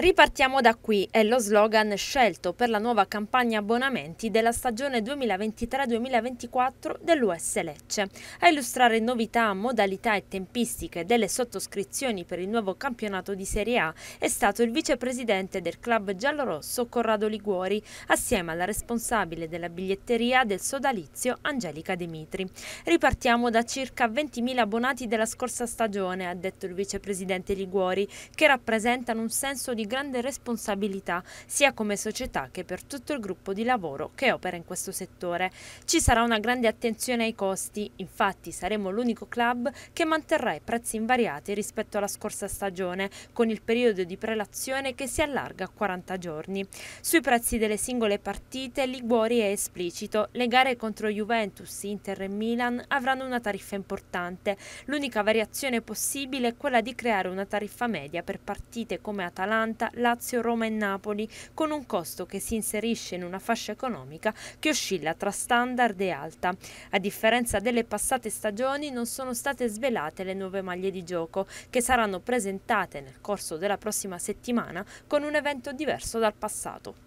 Ripartiamo da qui è lo slogan scelto per la nuova campagna abbonamenti della stagione 2023-2024 dell'US Lecce. A illustrare novità, modalità e tempistiche delle sottoscrizioni per il nuovo campionato di Serie A è stato il vicepresidente del club giallorosso Corrado Liguori, assieme alla responsabile della biglietteria del sodalizio Angelica Dimitri. Ripartiamo da circa 20.000 abbonati della scorsa stagione, ha detto il vicepresidente Liguori, che rappresentano un senso di grande responsabilità sia come società che per tutto il gruppo di lavoro che opera in questo settore. Ci sarà una grande attenzione ai costi, infatti saremo l'unico club che manterrà i prezzi invariati rispetto alla scorsa stagione, con il periodo di prelazione che si allarga a 40 giorni. Sui prezzi delle singole partite Liguori è esplicito, le gare contro Juventus, Inter e Milan avranno una tariffa importante, l'unica variazione possibile è quella di creare una tariffa media per partite come Atalanta, affronta Lazio, Roma e Napoli, con un costo che si inserisce in una fascia economica che oscilla tra standard e alta. A differenza delle passate stagioni non sono state svelate le nuove maglie di gioco, che saranno presentate nel corso della prossima settimana con un evento diverso dal passato.